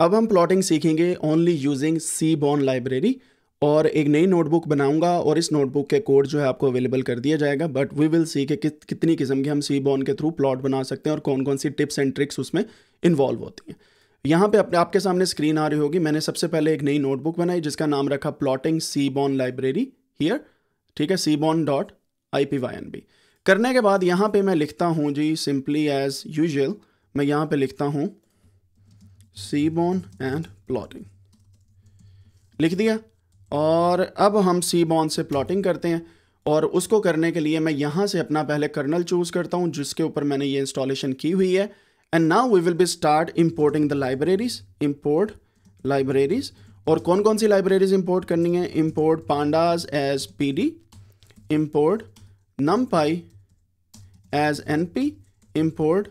अब हम प्लॉटिंग सीखेंगे ओनली यूजिंग सी बॉन लाइब्रेरी और एक नई नोटबुक बनाऊंगा और इस नोटबुक के कोड जो है आपको अवेलेबल कर दिया जाएगा बट वी विल सी के कि, कितनी किस्म के हम सी बॉन के थ्रू प्लॉट बना सकते हैं और कौन कौन सी टिप्स एंड ट्रिक्स उसमें इन्वॉल्व होती हैं यहाँ पे अपने आपके सामने स्क्रीन आ रही होगी मैंने सबसे पहले एक नई नोटबुक बनाई जिसका नाम रखा प्लॉटिंग सी बॉन लाइब्रेरी हियर ठीक है C bon dot I P Y N B करने के बाद यहाँ पे मैं लिखता हूँ जी सिंपली एज यूजल मैं यहाँ पे लिखता हूँ सीबोन एंड प्लॉटिंग लिख दिया और अब हम सीबोन से प्लॉटिंग करते हैं और उसको करने के लिए मैं यहां से अपना पहले कर्नल चूज़ करता हूं जिसके ऊपर मैंने ये इंस्टॉलेशन की हुई है and now we will be start importing the libraries import libraries और कौन कौन सी लाइब्रेरीज इम्पोर्ट करनी है import pandas as P D import numpy as N P import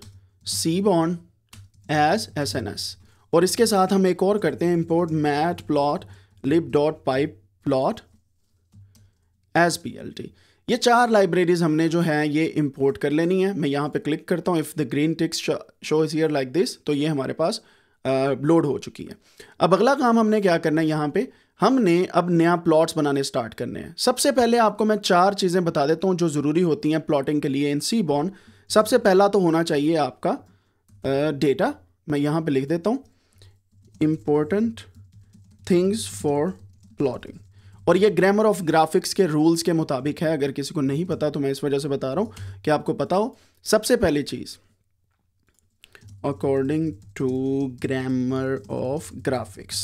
seaborn as S N S और इसके साथ हम एक और करते हैं import matplotlib dot pyplot S P L T ये चार लाइब्रेरीज हमने जो है ये इम्पोर्ट कर लेनी है मैं यहाँ पे क्लिक करता हूँ if the green ticks show is here like this तो ये हमारे पास लोड हो चुकी है अब अगला काम हमने क्या करना है यहाँ पे हमने अब नया प्लॉट्स बनाने स्टार्ट करने हैं सबसे पहले आपको मैं चार चीज़ें बता देता हूँ जो ज़रूरी होती हैं प्लॉटिंग के लिए इन सी बॉन्ड सबसे पहला तो होना चाहिए आपका डेटा मैं यहाँ पे लिख देता हूँ इम्पोर्टेंट थिंग्स फॉर प्लॉटिंग और ये ग्रामर ऑफ ग्राफिक्स के रूल्स के मुताबिक है अगर किसी को नहीं पता तो मैं इस वजह से बता रहा हूँ कि आपको पता हो सबसे पहली चीज़ according to grammar of graphics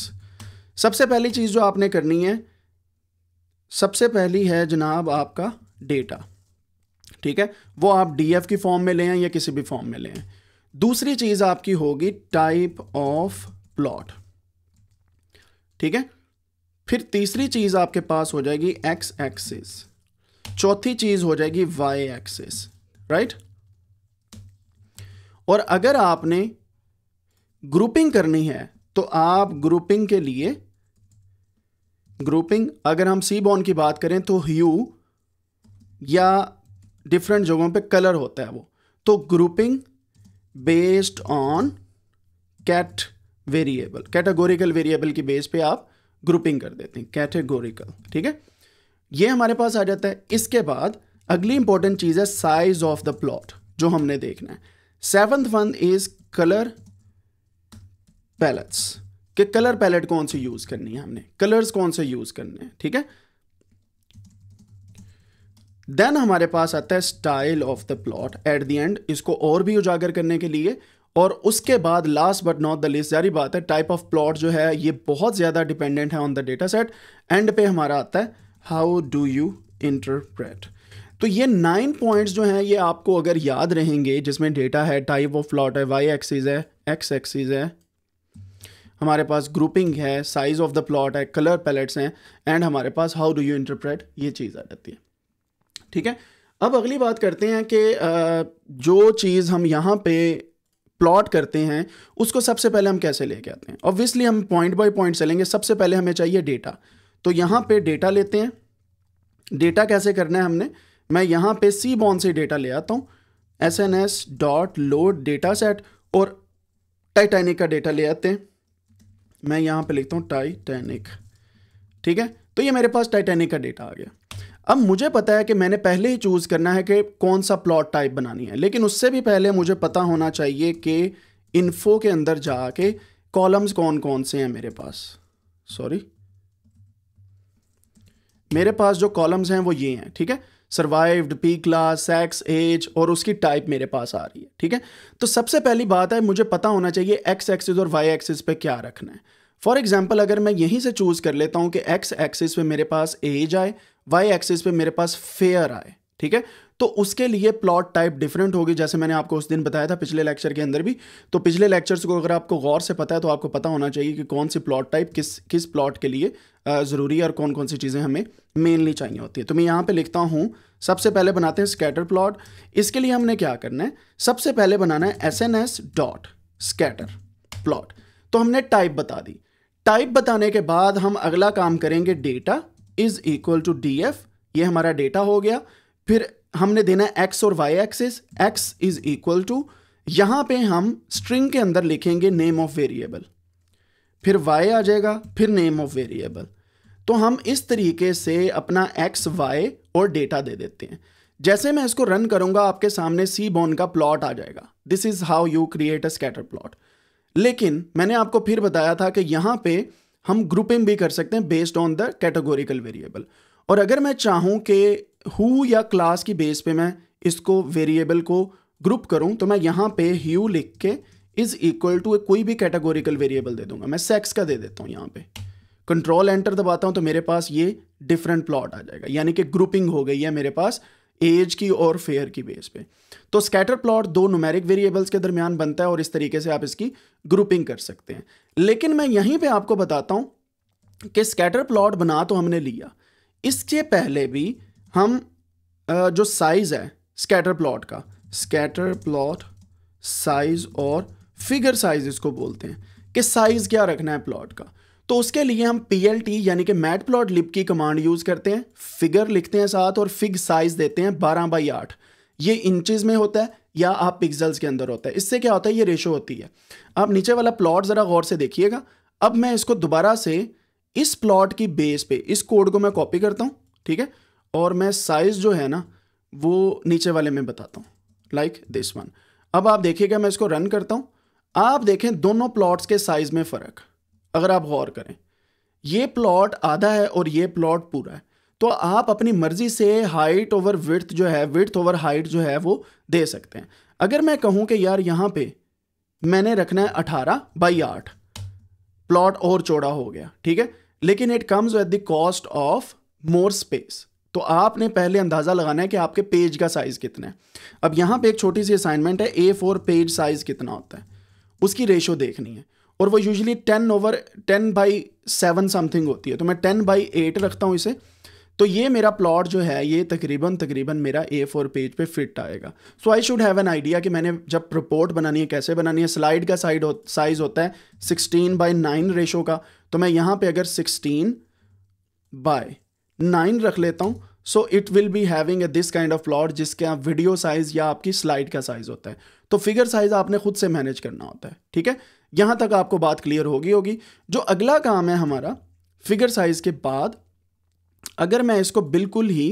सबसे पहली चीज़ जो आपने करनी है सबसे पहली है जनाब आपका डेटा ठीक है वो आप डीएफ की फॉर्म में लें या किसी भी फॉर्म में लें दूसरी चीज़ आपकी होगी टाइप ऑफ प्लॉट ठीक है फिर तीसरी चीज आपके पास हो जाएगी एक्स एक्सिस चौथी चीज हो जाएगी वाई एक्सिस राइट और अगर आपने ग्रुपिंग करनी है तो आप ग्रुपिंग के लिए ग्रुपिंग अगर हम सी बॉन की बात करें तो ह्यू या डिफरेंट जगहों पे कलर होता है वो तो grouping based on cat variable categorical variable की बेस पे आप ग्रुपिंग कर देते हैं कैटेगोरिकल ठीक है ये हमारे पास आ जाता है इसके बाद अगली इंपॉर्टेंट चीज़ है साइज ऑफ द प्लॉट जो हमने देखना है seventh one is colour palettes के कलर पैलेट कौन से यूज़ करनी है हमने कलर्स कौन से यूज़ करने हैं ठीक है देन हमारे पास आता है style of the plot at the end इसको और भी उजागर करने के लिए और उसके बाद last but not the least जारी बात है टाइप ऑफ प्लॉट जो है ये बहुत ज़्यादा डिपेंडेंट है on the data set and पे हमारा आता है हाउ डू यू इंटरप्रेट तो ये नाइन पॉइंट्स जो हैं ये आपको अगर याद रहेंगे जिसमें डेटा है टाइप ऑफ प्लॉट है वाई एक्सीज है एक्स एक्सीज है हमारे पास ग्रुपिंग है साइज ऑफ द प्लॉट है कलर पैलेट्स हैं एंड हमारे पास हाउ डू यू इंटरप्रेट ये चीज़ आ जाती है ठीक है अब अगली बात करते हैं कि जो चीज़ हम यहाँ पे प्लॉट करते हैं उसको सबसे पहले हम कैसे लेके आते हैं ऑब्वियसली हम पॉइंट बाय पॉइंट चलेंगे सबसे पहले हमें चाहिए डेटा तो यहाँ पे डेटा लेते हैं डेटा कैसे करना है हमने मैं यहाँ पे सी बॉन से डेटा ले आता हूँ S N S dot load data set और टाइटैनिक का डेटा ले आते हैं मैं यहाँ पे लिखता हूँ टाइटैनिक ठीक है तो ये मेरे पास टाइटैनिक का डेटा आ गया अब मुझे पता है कि मैंने पहले ही चूज़ करना है कि कौन सा प्लॉट टाइप बनानी है लेकिन उससे भी पहले मुझे पता होना चाहिए कि इन्फो के अंदर जाके कॉलम्स कौन कौन से हैं मेरे पास सॉरी मेरे पास जो कॉलम्स हैं वो ये हैं ठीक है survived P class sex age और उसकी टाइप मेरे पास आ रही है ठीक है तो सबसे पहली बात है मुझे पता होना चाहिए एक्स एक्सिस और वाई एक्सिस पे क्या रखना है फॉर एग्जाम्पल अगर मैं यहीं से चूज़ कर लेता हूँ कि एक्स एक्सिस पे मेरे पास एज आए वाई एक्सिस पे मेरे पास फेयर आए ठीक है तो उसके लिए प्लॉट टाइप डिफरेंट होगी जैसे मैंने आपको उस दिन बताया था पिछले लेक्चर के अंदर भी तो पिछले लेक्चर्स को अगर आपको गौर से पता है तो आपको पता होना चाहिए कि कौन सी प्लॉट टाइप किस किस प्लॉट के लिए ज़रूरी है और कौन कौन सी चीज़ें हमें मेनली चाहिए होती है तो मैं यहाँ पे लिखता हूँ सबसे पहले बनाते हैं स्कैटर प्लॉट इसके लिए हमने क्या करना है सबसे पहले बनाना है S N S dot scatter plot तो हमने टाइप बता दी टाइप बताने के बाद हम अगला काम करेंगे data is equal to D F ये हमारा डेटा हो गया फिर हमने देना एक्स और Y axis X is equal to यहाँ पे हम स्ट्रिंग के अंदर लिखेंगे नेम ऑफ वेरिएबल फिर वाई आ जाएगा फिर नेम ऑफ वेरिएबल तो हम इस तरीके से अपना एक्स वाई और डेटा दे देते हैं जैसे मैं इसको रन करूंगा आपके सामने सी बोन का प्लॉट आ जाएगा this is how you create a scatter plot लेकिन मैंने आपको फिर बताया था कि यहाँ पे हम ग्रुपिंग भी कर सकते हैं based on the categorical variable और अगर मैं चाहूँ कि हु या क्लास की बेस पे मैं इसको वेरिएबल को ग्रुप करूँ तो मैं यहाँ पे ह्यू लिख के इज इक्वल टू कोई भी कैटेगोरिकल वेरिएबल दे दूंगा मैं सेक्स का दे देता हूँ यहाँ पे कंट्रोल एंटर दबाता हूँ तो मेरे पास ये डिफरेंट प्लॉट आ जाएगा यानी कि ग्रुपिंग हो गई है मेरे पास एज की और फेयर की बेस पे तो स्कैटर प्लॉट दो नुमेरिक वेरिएबल्स के दरमियान बनता है और इस तरीके से आप इसकी ग्रुपिंग कर सकते हैं लेकिन मैं यहीं पे आपको बताता हूं कि स्कैटर प्लॉट बना तो हमने लिया इसके पहले भी हम जो साइज़ है स्कैटर प्लॉट का स्कैटर प्लॉट साइज़ और फिगर साइज़ इसको बोलते हैं कि साइज़ क्या रखना है प्लॉट का तो उसके लिए हम पी यानी कि मैट प्लॉट लिप की कमांड यूज़ करते हैं फिगर लिखते हैं साथ और फिग साइज़ देते हैं बारह बाई आठ ये इंचज़ में होता है या आप पिक्सल्स के अंदर होता है इससे क्या होता है ये रेशो होती है आप नीचे वाला प्लॉट ज़रा गौर से देखिएगा अब मैं इसको दोबारा से इस प्लॉट की बेस पे इस कोड को मैं कॉपी करता हूँ ठीक है और मैं साइज़ जो है ना वो नीचे वाले में बताता हूँ लाइक दिस वन अब आप देखिएगा मैं इसको रन करता हूँ आप देखें दोनों प्लॉट्स के साइज़ में फ़र्क अगर आप गौर करें ये प्लॉट आधा है और ये प्लॉट पूरा है तो आप अपनी मर्जी से हाइट ओवर विर्थ जो है विर्थ ओवर हाइट जो है वो दे सकते हैं अगर मैं कहूं कि यार यहां पे मैंने रखना है अठारह बाई आठ प्लॉट और चौड़ा हो गया ठीक है लेकिन it comes at the cost of more space तो आपने पहले अंदाज़ा लगाना है कि आपके पेज का साइज़ कितना है अब यहां पे एक छोटी सी असाइनमेंट है ए फोर पेज साइज़ कितना होता है उसकी रेशो देखनी है और वो usually ten over ten by seven something होती है तो मैं टेन बाई एट रखता हूँ इसे तो ये मेरा प्लॉट जो है ये तकरीबन तकरीबन मेरा ए फोर पेज पे फिट आएगा so I should have an idea कि मैंने जब रिपोर्ट बनानी है कैसे बनानी है स्लाइड का साइड साइज होता है सिक्सटीन बाई नाइन रेशो का तो मैं यहाँ पे अगर सिक्सटीन बाय नाइन रख लेता हूँ so it will be having a this kind of plot जिसके आप वीडियो साइज या आपकी स्लाइड का साइज होता है तो फिगर साइज आपने खुद से मैनेज करना होता है ठीक है यहाँ तक आपको बात क्लियर होगी होगी जो अगला काम है हमारा फिगर साइज़ के बाद अगर मैं इसको बिल्कुल ही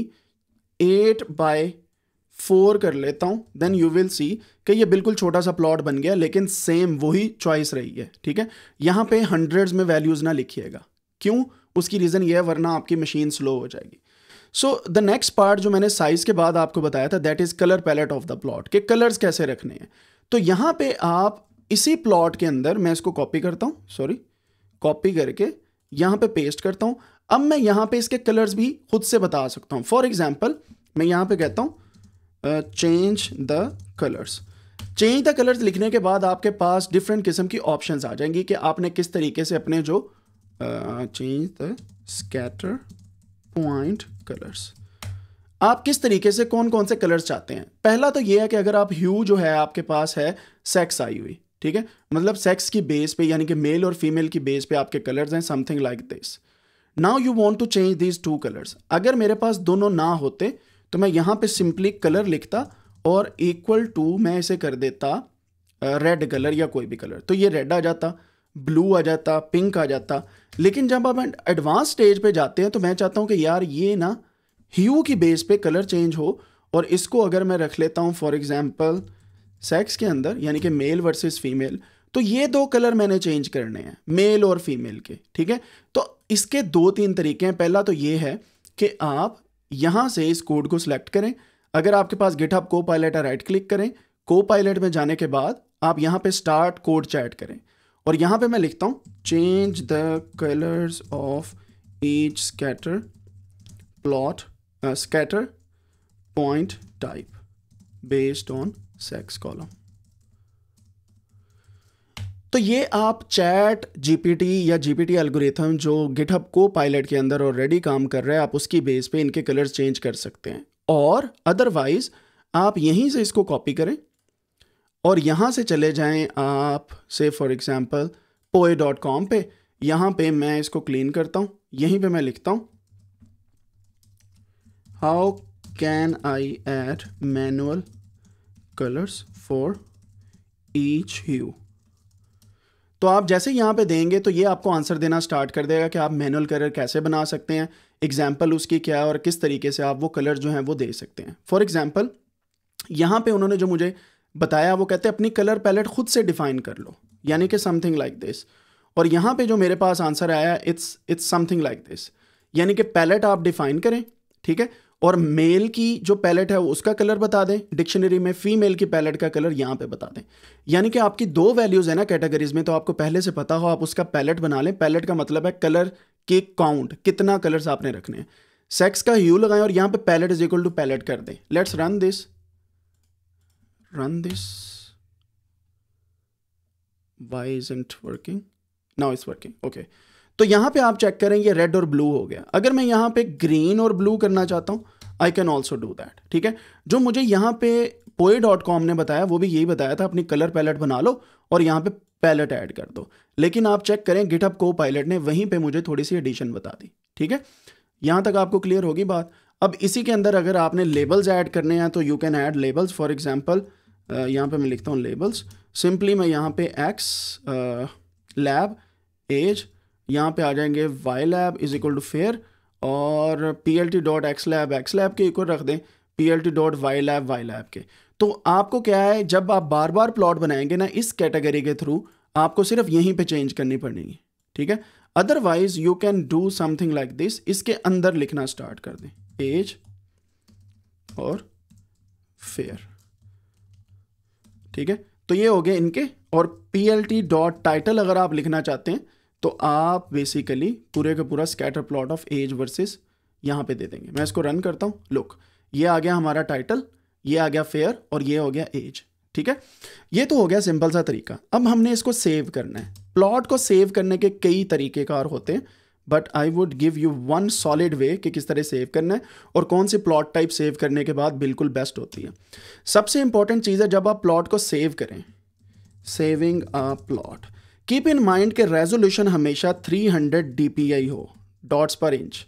एट बाय फोर कर लेता हूँ देन यू विल सी कि ये बिल्कुल छोटा सा प्लॉट बन गया लेकिन सेम वही चॉइस रही है ठीक है यहाँ पे हंड्रेड्स में वैल्यूज़ ना लिखिएगा क्यों उसकी रीज़न ये है वरना आपकी मशीन स्लो हो जाएगी सो द नेक्स्ट पार्ट जो मैंने साइज़ के बाद आपको बताया था that is colour palette of the plot के कलर्स कैसे रखने हैं तो यहाँ पे आप इसी प्लॉट के अंदर मैं इसको कॉपी करता हूँ सॉरी कॉपी करके यहाँ पे पेस्ट करता हूँ अब मैं यहाँ पे इसके कलर्स भी खुद से बता सकता हूँ फॉर एग्जाम्पल मैं यहाँ पे कहता हूँ change the colours change the colours लिखने के बाद आपके पास डिफरेंट किस्म की ऑप्शन आ जाएंगी कि आपने किस तरीके से अपने जो change the scatter point colours आप किस तरीके से कौन कौन से कलर्स चाहते हैं पहला तो ये है कि अगर आप ह्यू जो है आपके पास है सेक्स आई हुई ठीक है मतलब सेक्स की बेस पे यानी कि मेल और फीमेल की बेस पे आपके कलर्स हैं something like this now you want to change these two colours अगर मेरे पास दोनों ना होते तो मैं यहाँ पे सिंपली कलर लिखता और इक्वल टू मैं इसे कर देता रेड कलर या कोई भी कलर तो ये रेड आ जाता ब्लू आ जाता पिंक आ जाता लेकिन जब आप एडवांस स्टेज पे जाते हैं तो मैं चाहता हूँ कि यार ये ना ह्यू की बेस पे कलर चेंज हो और इसको अगर मैं रख लेता हूँ फॉर एग्ज़ाम्पल सेक्स के अंदर यानी कि मेल वर्सेस फीमेल तो ये दो कलर मैंने चेंज करने हैं मेल और फीमेल के ठीक है तो इसके दो तीन तरीके हैं पहला तो ये है कि आप यहाँ से इस कोड को सिलेक्ट करें अगर आपके पास गिटहब को पायलट है राइट क्लिक करें को पायलट में जाने के बाद आप यहाँ पे स्टार्ट कोड चैट करें और यहाँ पे मैं लिखता हूँ change the colours of each scatter plot scatter point type based on sex column तो ये आप चैट जीपीटी या जीपीटी एल्गोरिथम जो गिटहब को पायलट के अंदर ऑलरेडी काम कर रहे हैं आप उसकी बेस पे इनके कलर्स चेंज कर सकते हैं और अदरवाइज आप यहीं से इसको कॉपी करें और यहां से चले जाएं आप से for example Poe dot com पर यहां पे मैं इसको क्लीन करता हूं यहीं पे मैं लिखता हूं how can I add manual colours for each hue तो आप जैसे यहां पे देंगे तो ये आपको आंसर देना स्टार्ट कर देगा कि आप मैनुअल कलर कैसे बना सकते हैं एग्जाम्पल उसकी क्या है और किस तरीके से आप वो कलर जो है वो दे सकते हैं फॉर एग्ज़ाम्पल यहां पे उन्होंने जो मुझे बताया वो कहते हैं अपनी कलर पैलेट खुद से डिफाइन कर लो यानी कि समथिंग लाइक दिस और यहां पे जो मेरे पास आंसर आया it's it's something like this यानी कि पैलेट आप डिफाइन करें ठीक है और मेल की जो पैलेट है उसका कलर बता दें डिक्शनरी में फीमेल की पैलेट का कलर यहाँ पे बता दें यानी कि आपकी दो वैल्यूज़ है ना कैटेगरीज में तो आपको पहले से पता हो आप उसका पैलेट बना लें पैलेट का मतलब है कलर के काउंट कितना कलर्स आपने रखने हैं सेक्स का ह्यू लगाएं और यहाँ पे palette is equal to palette कर दें let's run this run this why is working now is working okay तो यहाँ पे आप चेक करें ये रेड और ब्लू हो गया अगर मैं यहाँ पे ग्रीन और ब्लू करना चाहता हूँ I can also do that ठीक है जो मुझे यहाँ पे पोए डॉट कॉम ने बताया वो भी यही बताया था अपनी कलर पैलेट बना लो और यहाँ पे पैलेट ऐड कर दो लेकिन आप चेक करें गिटअप को पायलट ने वहीं पे मुझे थोड़ी सी एडिशन बता दी ठीक है यहां तक आपको क्लियर होगी बात अब इसी के अंदर अगर आपने लेबल्स ऐड करने हैं तो you can add labels for example यहाँ पर मैं लिखता हूँ लेबल्स सिंपली मैं यहाँ पे एक्स लैब एज यहाँ पे आ जाएंगे Y lab is equal to fare और P L T dot X lab X lab के इक्वल रख दें P L T dot Y lab Y lab के तो आपको क्या है जब आप बार बार प्लॉट बनाएंगे ना इस कैटेगरी के थ्रू आपको सिर्फ यहीं पे चेंज करनी पड़ेगी ठीक है otherwise you can do something like this इसके अंदर लिखना स्टार्ट कर दें एज और फेयर ठीक है तो ये हो गए इनके और P L T dot title अगर आप लिखना चाहते हैं तो आप बेसिकली पूरे का पूरा scatter plot of age versus यहाँ पे दे देंगे मैं इसको रन करता हूँ लुक ये आ गया हमारा टाइटल ये आ गया फेयर और ये हो गया एज ठीक है ये तो हो गया सिंपल सा तरीका अब हमने इसको सेव करना है प्लॉट को सेव करने के कई तरीकेकार होते हैं but I would give you one solid way कि किस तरह सेव करना है और कौन सी प्लॉट टाइप सेव करने के बाद बिल्कुल बेस्ट होती है सबसे इंपॉर्टेंट चीज़ है जब आप प्लॉट को सेव करें saving a plot keep in mind के रेजोल्यूशन हमेशा 300 dpi हो डॉट्स पर इंच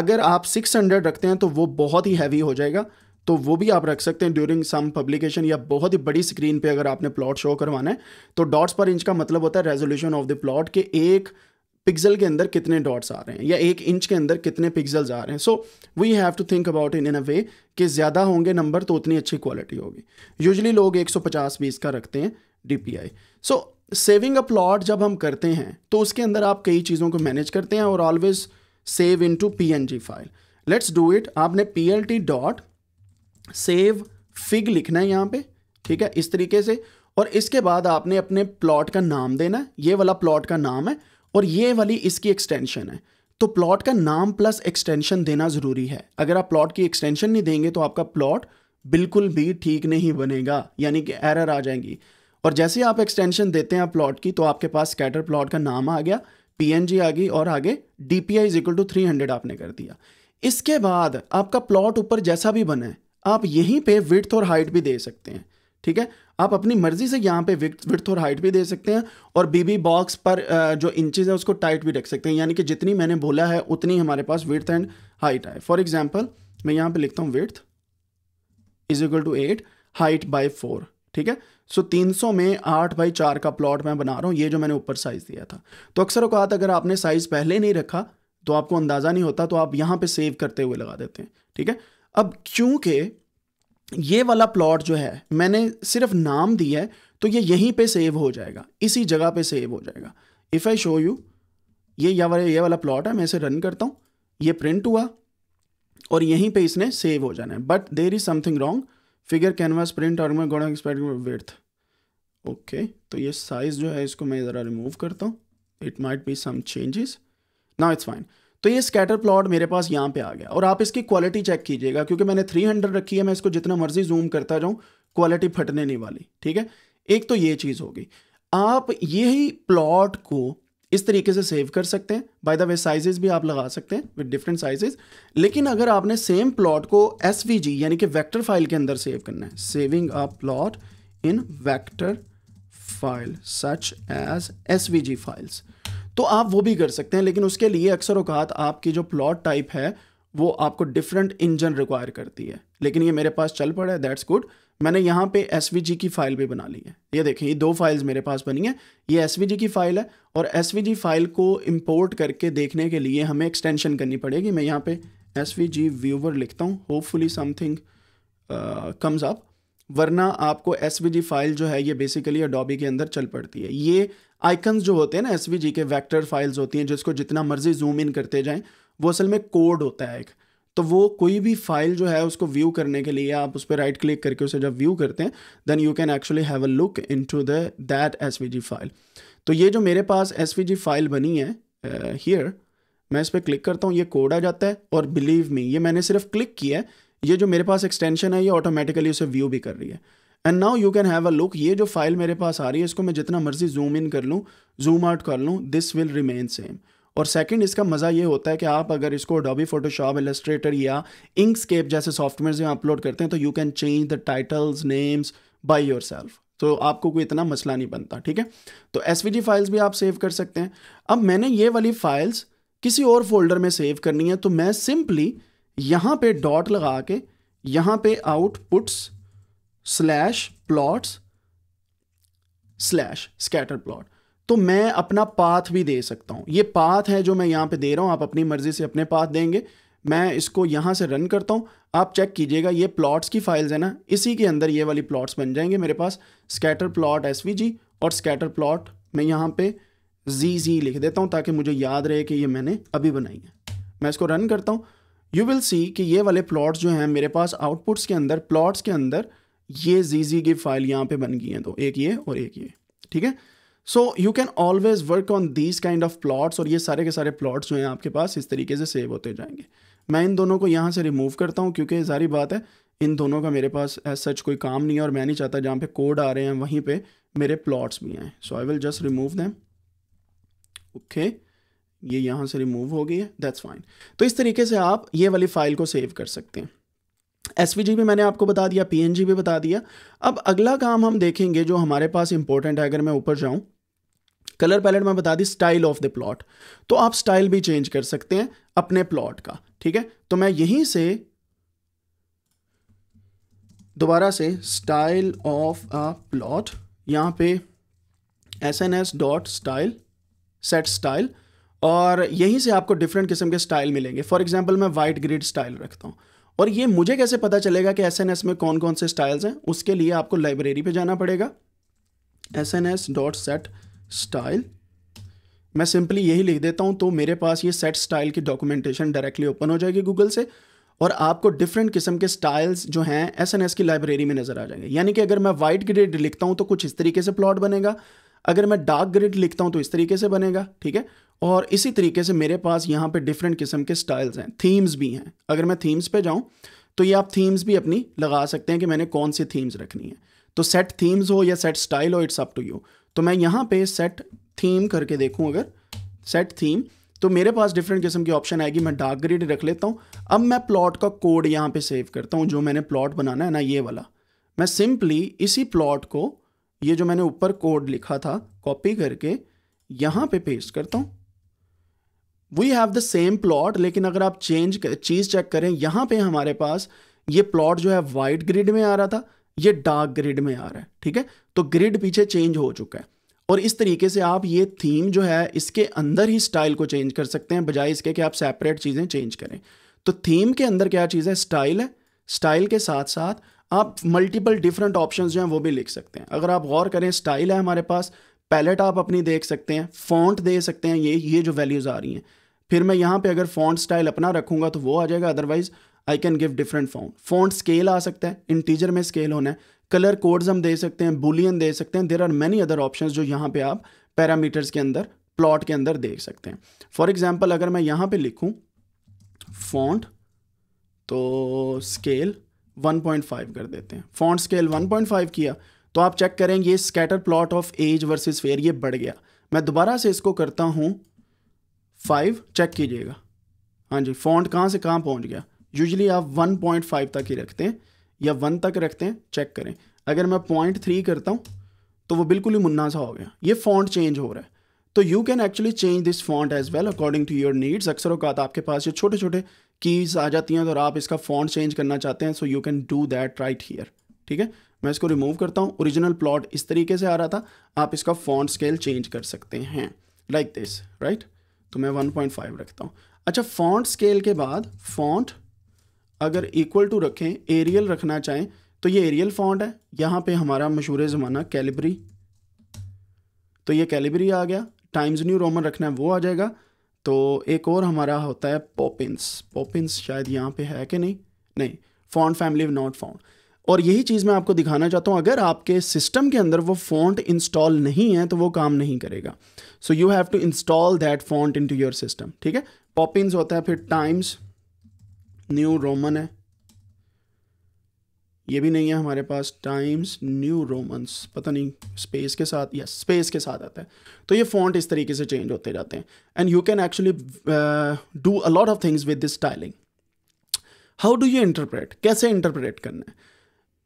अगर आप 600 रखते हैं तो वो बहुत ही हैवी हो जाएगा तो वो भी आप रख सकते हैं ड्यूरिंग सम पब्लिकेशन या बहुत ही बड़ी स्क्रीन पे अगर आपने प्लॉट शो करवाना है तो डॉट्स पर इंच का मतलब होता है रेजोल्यूशन ऑफ द प्लॉट के एक पिक्सल के अंदर कितने डॉट्स आ रहे हैं या एक इंच के अंदर कितने पिक्सल्स आ रहे हैं so we have to think about in in a way कि ज़्यादा होंगे नंबर तो उतनी अच्छी क्वालिटी होगी यूजली लोग 150 सौ बीस का रखते हैं D P I so saving a plot जब हम करते हैं तो उसके अंदर आप कई चीज़ों को मैनेज करते हैं और always save into P N G file let's do it आपने P L T dot save fig लिखना है यहाँ पे ठीक है इस तरीके से और इसके बाद आपने अपने प्लॉट का नाम देना है ये वाला प्लॉट का नाम है और ये वाली इसकी एक्सटेंशन है तो प्लॉट का नाम प्लस एक्सटेंशन देना ज़रूरी है अगर आप प्लॉट की एक्सटेंशन नहीं देंगे तो आपका प्लॉट बिल्कुल भी ठीक नहीं बनेगा यानी कि एरर आ जाएंगी और जैसे आप एक्सटेंशन देते हैं प्लॉट की तो आपके पास स्कैटर प्लॉट का नाम आ गया पी आ गई और आगे D P I is equal to three hundred आपने कर दिया इसके बाद आपका प्लॉट ऊपर जैसा भी बने आप यहीं पे विथ और हाइट भी दे सकते हैं ठीक है आप अपनी मर्जी से यहाँ पे विथ और हाइट भी दे सकते हैं और बीबी बॉक्स पर जो इंचज है उसको टाइट भी रख सकते हैं यानी कि जितनी मैंने बोला है उतनी हमारे पास विथ एंड हाइट आए फॉर एग्जाम्पल मैं यहाँ पे लिखता हूँ width is equal to eight height by four ठीक है सो so, 300 में आठ बाई चार का प्लॉट मैं बना रहा हूँ ये जो मैंने ऊपर साइज़ दिया था तो अक्सर अवकात अगर आपने साइज़ पहले नहीं रखा तो आपको अंदाज़ा नहीं होता तो आप यहां पे सेव करते हुए लगा देते हैं ठीक है अब क्योंकि ये वाला प्लॉट जो है मैंने सिर्फ नाम दिया है तो ये यहीं पे सेव हो जाएगा इसी जगह पे सेव हो जाएगा इफ़ आई शो यू ये या वाला ये वाला प्लॉट है मैं इसे रन करता हूँ ये प्रिंट हुआ और यहीं पे इसने सेव हो जाना है but there is something wrong figure canvas print और मैं गोड़ा एक्सपेक्ट विर्थ ओके तो ये साइज़ जो है इसको मैं ज़रा रिमूव करता हूँ it might be some changes ना इट्स फाइन तो ये स्कैटर प्लॉट मेरे पास यहाँ पे आ गया और आप इसकी क्वालिटी चेक कीजिएगा क्योंकि मैंने 300 रखी है मैं इसको जितना मर्जी जूम करता जाऊँ क्वालिटी फटने नहीं वाली ठीक है एक तो ये चीज़ होगी आप यही प्लॉट को इस तरीके से सेव कर सकते हैं बाय द वे साइजेस भी आप लगा सकते हैं विद डिफरेंट साइजेस लेकिन अगर आपने सेम प्लॉट को एस यानी कि वेक्टर फाइल के अंदर सेव करना है saving a plot in vector file such as S files तो आप वो भी कर सकते हैं लेकिन उसके लिए अक्सर अवकात आपकी जो प्लॉट टाइप है वो आपको डिफरेंट इंजन रिक्वायर करती है लेकिन ये मेरे पास चल पड़ा है दैट्स गुड मैंने यहाँ पे एस की फाइल भी बना ली है ये देखें ये दो फाइल्स मेरे पास बनी है ये एस की फाइल है और एस फाइल को इम्पोर्ट करके देखने के लिए हमें एक्सटेंशन करनी पड़ेगी मैं यहाँ पे एस व्यूवर लिखता हूँ होपफुली समथिंग कम्स अप वरना आपको एस फाइल जो है ये बेसिकली अडोबी के अंदर चल पड़ती है ये आइकन्स जो होते हैं ना एस के वैक्टर फाइल्स होती हैं जिसको जितना मर्जी जूम इन करते जाएँ वो असल में कोड होता है एक तो वो कोई भी फाइल जो है उसको व्यू करने के लिए आप उस पर राइट क्लिक करके उसे जब व्यू करते हैं then you can actually have a look into the that S file तो ये जो मेरे पास एस फाइल बनी है हियर uh, मैं इस पर क्लिक करता हूँ ये कोड आ जाता है और बिलीव मी ये मैंने सिर्फ क्लिक किया है ये जो मेरे पास एक्सटेंशन है ये ऑटोमेटिकली उसे व्यू भी कर रही है and now you can have a look ये जो फाइल मेरे पास आ रही है इसको मैं जितना मर्जी जूम इन कर लूँ जूम आउट कर लूँ दिस विल रिमेन सेम और सेकंड इसका मज़ा ये होता है कि आप अगर इसको डॉबी फोटोशॉप एलस्ट्रेटर या इंकस्केप जैसे सॉफ्टवेयर में अपलोड करते हैं तो you can change the titles names by yourself तो आपको कोई इतना मसला नहीं बनता ठीक है तो एस फाइल्स भी आप सेव कर सकते हैं अब मैंने ये वाली फाइल्स किसी और फोल्डर में सेव करनी है तो मैं सिंपली यहाँ पे डॉट लगा के यहाँ पे outputs slash plots slash scatter plot तो मैं अपना पाथ भी दे सकता हूँ ये पाथ है जो मैं यहाँ पे दे रहा हूँ आप अपनी मर्ज़ी से अपने पाथ देंगे मैं इसको यहाँ से रन करता हूँ आप चेक कीजिएगा ये प्लॉट्स की फाइल्स है ना इसी के अंदर ये वाली प्लॉट्स बन जाएंगे मेरे पास स्कैटर प्लॉट एस और स्कैटर प्लॉट मैं यहाँ पे जी जी लिख देता हूँ ताकि मुझे याद रहे कि ये मैंने अभी बनाई है मैं इसको रन करता हूँ यू विल सी कि ये वाले प्लॉट्स जो हैं मेरे पास आउटपुट्स के अंदर प्लॉट्स के अंदर ये जी जी की फाइल यहाँ पे बन गई हैं तो एक ये और एक ये ठीक है so you can always work on these kind of plots और ये सारे के सारे प्लॉट्स जो हैं आपके पास इस तरीके से सेव होते जाएंगे मैं इन दोनों को यहाँ से रिमूव करता हूँ क्योंकि सारी बात है इन दोनों का मेरे पास एज सच कोई काम नहीं है और मैं नहीं चाहता जहाँ पे कोड आ रहे हैं वहीं पे मेरे प्लॉट्स भी हैं so I will just remove them okay ये यहाँ से रिमूव हो गई है दैट्स फाइन तो इस तरीके से आप ये वाली फाइल को सेव कर सकते हैं एस भी मैंने आपको बता दिया पी भी बता दिया अब अगला काम हम देखेंगे जो हमारे पास इंपॉर्टेंट है अगर मैं ऊपर जाऊँ कलर पैलेट मैं बता दी स्टाइल ऑफ द प्लॉट तो आप स्टाइल भी चेंज कर सकते हैं अपने प्लॉट का ठीक है तो मैं यहीं से दोबारा से स्टाइल ऑफ अ प्लॉट यहाँ पे S N S dot style set style और यहीं से आपको डिफरेंट किस्म के स्टाइल मिलेंगे फॉर एग्जाम्पल मैं वाइट ग्रिड स्टाइल रखता हूँ और ये मुझे कैसे पता चलेगा कि एस एन एस में कौन कौन से स्टाइल्स हैं उसके लिए आपको लाइब्रेरी पे जाना पड़ेगा S N S dot set style मैं सिंपली यही लिख देता हूँ तो मेरे पास ये सेट स्टाइल की डॉक्यूमेंटेशन डायरेक्टली ओपन हो जाएगी गूगल से और आपको डिफरेंट किस्म के स्टाइल्स जो हैं एस एन एस की लाइब्रेरी में नज़र आ जाएंगे यानी कि अगर मैं वाइट ग्रेड लिखता हूँ तो कुछ इस तरीके से प्लॉट बनेगा अगर मैं डार्क ग्रिड लिखता हूँ तो इस तरीके से बनेगा ठीक है और इसी तरीके से मेरे पास यहाँ पर डिफरेंट किस्म के स्टाइल्स हैं थीम्स भी हैं अगर मैं थीम्स पर जाऊँ तो ये आप थीम्स भी अपनी लगा सकते हैं कि मैंने कौन सी थीम्स रखनी है तो सेट थीम्स हो या सेट स्टाइल हो इट्स अप टू यू तो मैं यहाँ पे सेट थीम करके देखूँ अगर सेट थीम तो मेरे पास डिफरेंट किस्म की ऑप्शन आएगी मैं डार्क ग्रीड रख लेता हूँ अब मैं प्लॉट का कोड यहाँ पे सेव करता हूँ जो मैंने प्लॉट बनाना है ना ये वाला मैं सिंपली इसी प्लॉट को ये जो मैंने ऊपर कोड लिखा था कॉपी करके यहाँ पे पेस्ट करता हूँ we have the same plot लेकिन अगर आप चेंज चीज़ चेक करें यहाँ पे हमारे पास ये प्लॉट जो है वाइट ग्रिड में आ रहा था ये डार्क ग्रिड में आ रहा है ठीक है तो ग्रिड पीछे चेंज हो चुका है और इस तरीके से आप ये थीम जो है इसके अंदर ही स्टाइल को चेंज कर सकते हैं बजाय इसके कि आप सेपरेट चीज़ें चेंज करें तो थीम के अंदर क्या चीज़ है स्टाइल है स्टाइल के साथ साथ आप मल्टीपल डिफरेंट ऑप्शन जो हैं वो भी लिख सकते हैं अगर आप गौर करें स्टाइल है हमारे पास पैलेट आप अपनी देख सकते हैं फॉन्ट दे सकते हैं ये ये जो वैल्यूज़ आ रही हैं फिर मैं यहाँ पे अगर फॉन्ट स्टाइल अपना रखूँगा तो वो आ जाएगा otherwise I can give different font font scale आ सकता है इंटीजर में स्केल होना है कलर कोड्स हम दे सकते हैं बुलियन दे सकते हैं there are many other option जो यहाँ पे आप पैरामीटर्स के अंदर प्लॉट के अंदर देख सकते हैं फॉर एग्जाम्पल अगर मैं यहाँ पे लिखूँ फॉन्ट तो स्केल 1.5 कर देते हैं फॉन्ट स्केल 1.5 किया तो आप चेक करें ये scatter plot of age versus fare ये बढ़ गया मैं दोबारा से इसको करता हूँ फाइव चेक कीजिएगा हाँ जी फॉन्ट कहाँ से कहाँ पहुँच गया यूजली आप 1.5 तक ही रखते हैं या वन तक रखते हैं चेक करें अगर मैं पॉइंट थ्री करता हूँ तो वो बिल्कुल ही मुन्ना सा हो गया ये फॉन्ट चेंज हो रहा है तो you can actually change this font as well according to your needs अक्सर अवकात आपके पास ये छोटे छोटे कीज आ जाती हैं तो आप इसका फॉन्ट चेंज करना चाहते हैं so you can do that right here ठीक है मैं इसको रिमूव करता हूँ ओरिजिनल प्लॉट इस तरीके से आ रहा था आप इसका फॉन्ट स्केल चेंज कर सकते हैं लाइक दिस राइट तो मैं 1.5 रखता हूँ अच्छा फॉन्ट स्केल के बाद फॉन्ट अगर इक्वल टू रखें एरियल रखना चाहें तो ये एरियल फॉन्ट है यहाँ पे हमारा मशहूर ज़माना कैलिबरी तो ये कैलिबरी आ गया टाइम्स न्यू रोमन रखना है वो आ जाएगा तो एक और हमारा होता है पॉपिंस पॉपिंस शायद यहाँ पे है कि नहीं नहीं फॉन्ट फैमिली नॉट फॉन्ट और यही चीज़ मैं आपको दिखाना चाहता हूँ अगर आपके सिस्टम के अंदर वो फॉन्ट इंस्टॉल नहीं है तो वो काम नहीं करेगा so you have to install that font in to your system ठीक है पॉपिंस होता है फिर टाइम्स न्यू रोमन है ये भी नहीं है हमारे पास टाइम्स न्यू रोमन्स पता नहीं स्पेस के साथ या स्पेस के साथ आता है तो ये फॉन्ट इस तरीके से चेंज होते जाते हैं and you can actually do a lot of things with this styling how do you interpret कैसे इंटरप्रेट करना है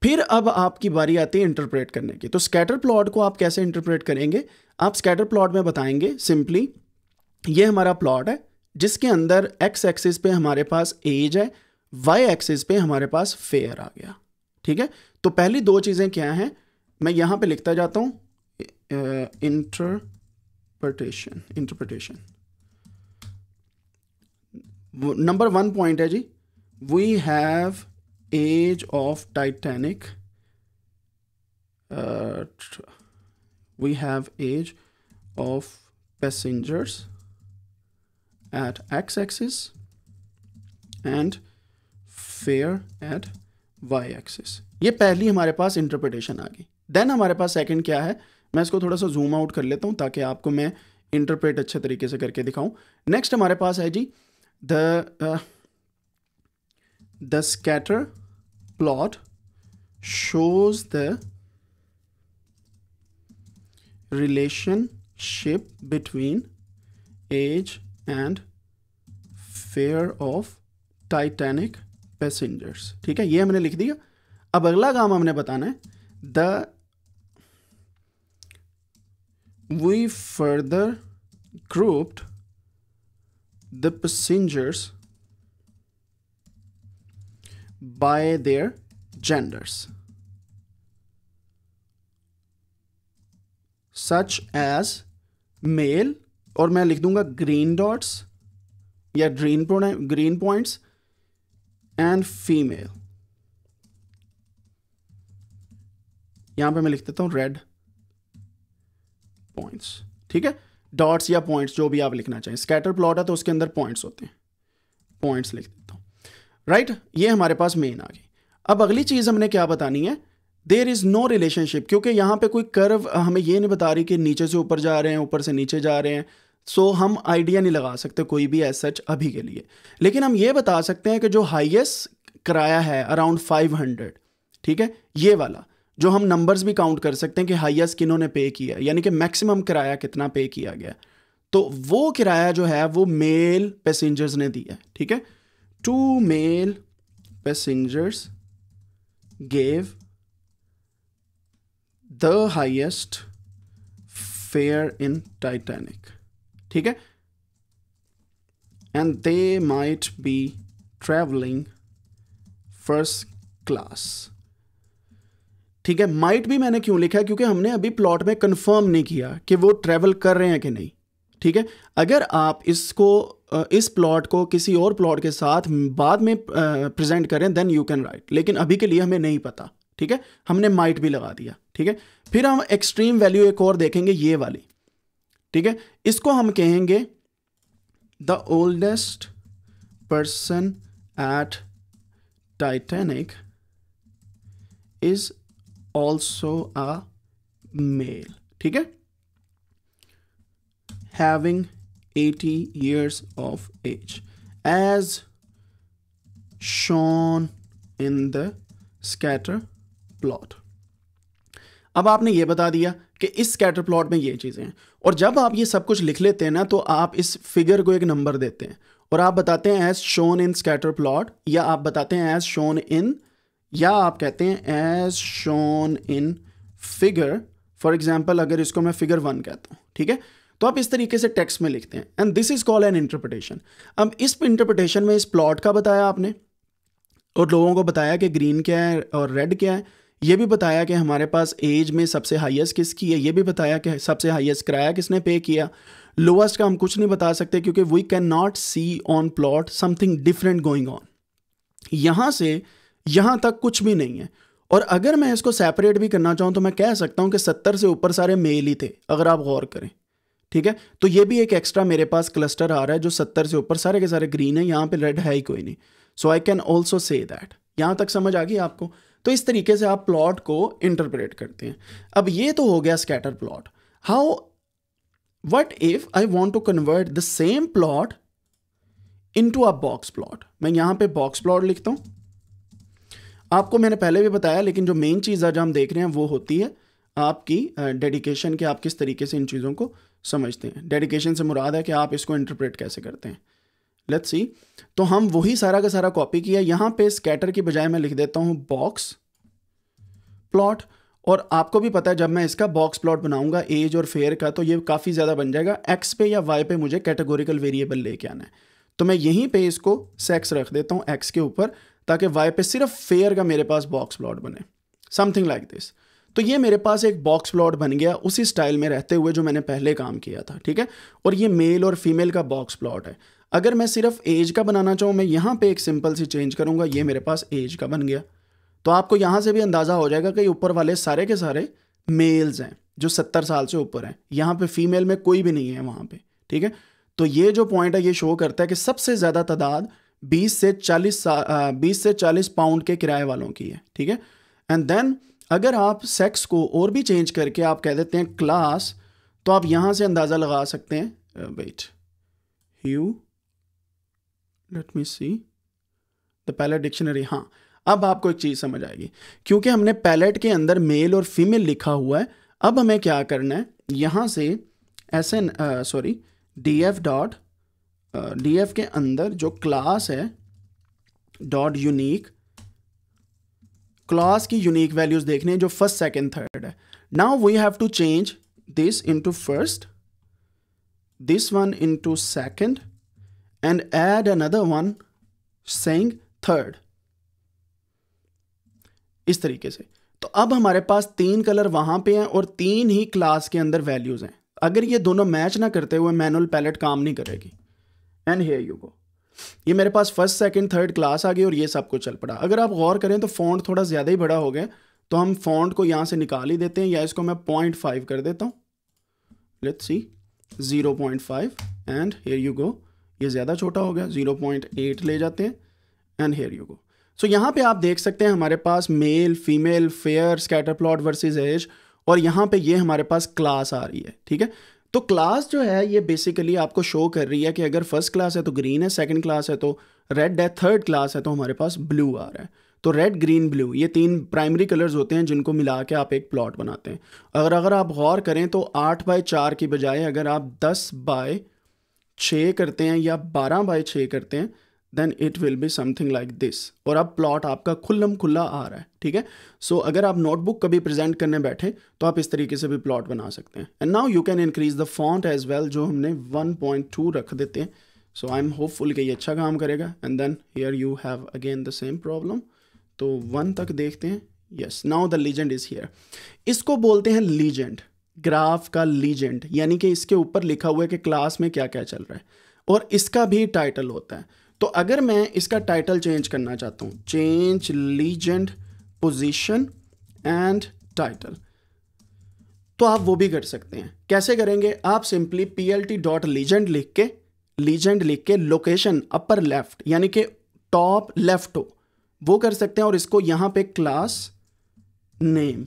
फिर अब आपकी बारी आती है इंटरप्रेट करने की तो स्कैटर प्लॉट को आप कैसे इंटरप्रेट करेंगे आप स्कैटर प्लॉट में बताएंगे सिंपली ये हमारा प्लॉट है जिसके अंदर एक्स एक्सिस पे हमारे पास एज है वाई एक्सिस पे हमारे पास फेयर आ गया ठीक है तो पहली दो चीज़ें क्या हैं मैं यहाँ पे लिखता जाता हूँ interpretation interpretation number one point है जी we have age of Titanic we have age of passengers at x-axis and fare at Y axis ये पहली हमारे पास इंटरप्रिटेशन आ गई देन हमारे पास सेकेंड क्या है मैं इसको थोड़ा सा जूम आउट कर लेता हूं ताकि आपको मैं इंटरप्रेट अच्छे तरीके से करके दिखाऊं नेक्स्ट हमारे पास है जी the the scatter plot shows the relationship between age and fare of Titanic passengers ठीक है ये हमने लिख दिया अब अगला काम हमने बताना है the we further grouped the passengers by their genders, such as male, और मैं लिख दूंगा ग्रीन डॉट्स या green green points and female यहां पे मैं लिख देता हूं रेड पॉइंट्स ठीक है डॉट्स या पॉइंट्स जो भी आप लिखना चाहें स्कैटर प्लॉट है तो उसके अंदर पॉइंट्स होते हैं पॉइंट्स लिख देता हूं राइट right? ये हमारे पास मेन आ गई अब अगली चीज़ हमने क्या बतानी है देर इज़ नो रिलेशनशिप क्योंकि यहां पे कोई कर्व हमें ये नहीं बता रही कि नीचे से ऊपर जा रहे हैं ऊपर से नीचे जा रहे हैं सो so, हम आइडिया नहीं लगा सकते कोई भी एज सच अभी के लिए लेकिन हम ये बता सकते हैं कि जो हाइएस्ट किराया है अराउंड 500 ठीक है ये वाला जो हम नंबर्स भी काउंट कर सकते हैं कि हाइएस्ट किन्होंने पे किया यानी कि मैक्सिमम किराया कितना पे किया गया तो वो किराया जो है वो मेल पैसेंजर्स ने दिया ठीक है two male passengers gave the highest fare in Titanic ठीक है and they might be travelling first class ठीक है माइट भी मैंने क्यों लिखा है क्योंकि हमने अभी प्लॉट में कंफर्म नहीं किया कि वो ट्रेवल कर रहे हैं कि नहीं ठीक है अगर आप इसको इस प्लॉट को किसी और प्लॉट के साथ बाद में प्रेजेंट करें देन यू कैन राइट लेकिन अभी के लिए हमें नहीं पता ठीक है हमने माइट भी लगा दिया ठीक है फिर हम एक्सट्रीम वैल्यू एक और देखेंगे ये वाली ठीक है इसको हम कहेंगे the oldest person at Titanic is also a male ठीक है having 80 years of age as shown in the scatter plot अब आपने ये बता दिया कि इस स्कैटर प्लॉट में ये चीज़ें हैं और जब आप ये सब कुछ लिख लेते हैं ना तो आप इस फिगर को एक नंबर देते हैं और आप बताते हैं as shown in scatter plot या आप बताते हैं एज शोन इन या आप कहते हैं as shown in figure for example अगर इसको मैं फिगर वन कहता हूँ ठीक है तो आप इस तरीके से टेक्स्ट में लिखते हैं and this is call an interpretation अब इस इंटरप्रिटेशन में इस प्लॉट का बताया आपने और लोगों को बताया कि ग्रीन क्या है और रेड क्या है ये भी बताया कि हमारे पास एज में सबसे हाईएस्ट किसकी है ये भी बताया कि सबसे हाईएस्ट किराया किसने पे किया लोवेस्ट का हम कुछ नहीं बता सकते क्योंकि we can not see on plot something different going on यहाँ से यहाँ तक कुछ भी नहीं है और अगर मैं इसको सेपरेट भी करना चाहूँ तो मैं कह सकता हूँ कि सत्तर से ऊपर सारे मेल ही थे अगर आप गौर करें ठीक है तो ये भी एक एक्स्ट्रा मेरे पास क्लस्टर आ रहा है जो सत्तर से ऊपर सारे के सारे ग्रीन है यहाँ पे रेड है ही कोई नहीं so I can also say that यहाँ तक समझ आ गई आपको तो इस तरीके से आप प्लॉट को इंटरप्रेट करते हैं अब ये तो हो गया scatter plot how what if I want to convert the same plot to a box plot मैं यहां पे बॉक्स प्लॉट लिखता हूं आपको मैंने पहले भी बताया लेकिन जो मेन चीज़ आज हम देख रहे हैं वो होती है आपकी डेडिकेशन के आप किस तरीके से इन चीज़ों को समझते हैं डेडिकेशन से मुराद है कि आप इसको इंटरप्रेट कैसे करते हैं लेट्स सी तो हम वही सारा का सारा कॉपी किया यहां पे स्कैटर की बजाय मैं लिख देता हूं बॉक्स प्लॉट और आपको भी पता है जब मैं इसका बॉक्स प्लॉट बनाऊंगा एज और फेयर का तो ये काफ़ी ज़्यादा बन जाएगा एक्स पे या वाई पे मुझे कैटेगोरिकल वेरिएबल लेके आना है तो मैं यहीं पे इसको सेक्स रख देता हूं एक्स के ऊपर ताकि वाई पे सिर्फ फेयर का मेरे पास बॉक्स प्लॉट बने समथिंग लाइक दिस तो ये मेरे पास एक बॉक्स प्लॉट बन गया उसी स्टाइल में रहते हुए जो मैंने पहले काम किया था ठीक है और ये मेल और फीमेल का बॉक्स प्लॉट है अगर मैं सिर्फ एज का बनाना चाहूँ मैं यहाँ पे एक सिंपल सी चेंज करूँगा ये मेरे पास एज का बन गया तो आपको यहाँ से भी अंदाज़ा हो जाएगा कि ऊपर वाले सारे के सारे मेल्स हैं जो सत्तर साल से ऊपर हैं यहाँ पे फीमेल में कोई भी नहीं है वहाँ पे ठीक है तो ये जो पॉइंट है ये शो करता है कि सबसे ज़्यादा तादाद 20 से 40 बीस से 40 पाउंड के किराए वालों की है ठीक है एंड देन अगर आप सेक्स को और भी चेंज करके आप कह देते हैं क्लास तो आप यहाँ से अंदाज़ा लगा सकते हैं wait hue let me see the palette dictionary हाँ अब आपको एक चीज़ समझ आएगी क्योंकि हमने पैलेट के अंदर मेल और फीमेल लिखा हुआ है अब हमें क्या करना है यहां से S N sorry D F dot D F के अंदर जो क्लास है डॉट यूनिक क्लास की यूनिक वैल्यूज़ देखने जो फर्स्ट सेकेंड थर्ड है now we have to change this into first this one into second and add another one saying third इस तरीके से तो अब हमारे पास तीन कलर वहां पे हैं और तीन ही क्लास के अंदर वैल्यूज हैं अगर ये दोनों मैच ना करते हुए मैनुअल पैलेट काम नहीं करेगी एंड हेयर यू गो ये मेरे पास फर्स्ट सेकंड थर्ड क्लास आ गई और ये सब कुछ चल पड़ा अगर आप गौर करें तो फॉन्ट थोड़ा ज़्यादा ही बड़ा हो गया तो हम फॉन्ट को यहां से निकाल ही देते हैं या इसको मैं पॉइंट फाइव कर देता हूं let see zero point five and here you go ये ज़्यादा छोटा हो गया 0.8 ले जाते हैं and here you go so यहाँ पे आप देख सकते हैं हमारे पास male female fare scatter plot versus age और यहाँ पे ये हमारे पास क्लास आ रही है ठीक है तो क्लास जो है ये बेसिकली आपको शो कर रही है कि अगर फर्स्ट क्लास है तो ग्रीन है सेकेंड क्लास है तो रेड है थर्ड क्लास है तो हमारे पास ब्लू आ रहा है तो रेड ग्रीन ब्लू ये तीन प्राइमरी कलर्स होते हैं जिनको मिला के आप एक प्लॉट बनाते हैं अगर अगर आप गौर करें तो आठ बाय चार की बजाय अगर आप दस बाय छः करते हैं या बारह बाई छः करते हैं then it will be something like this और अब प्लॉट आपका खुल्लम खुल्ला आ रहा है ठीक है सो so, अगर आप नोटबुक कभी प्रेजेंट करने बैठे तो आप इस तरीके से भी प्लॉट बना सकते हैं and now you can increase the font as well जो हमने 1.2 रख देते हैं सो आई एम होपफुल कि ये अच्छा काम करेगा and then here you have again the same problem तो वन तक देखते हैं yes now the legend is here इसको बोलते हैं लीजेंड ग्राफ का लीजेंड यानी कि इसके ऊपर लिखा हुआ है कि क्लास में क्या क्या चल रहा है और इसका भी टाइटल होता है तो अगर मैं इसका टाइटल चेंज करना चाहता हूँ change legend position and title तो आप वो भी कर सकते हैं कैसे करेंगे आप simply P L T dot legend लिख के लीजेंड लिख के लोकेशन अपर लेफ्ट यानी कि टॉप लेफ्ट हो वो कर सकते हैं और इसको यहाँ पे क्लास नेम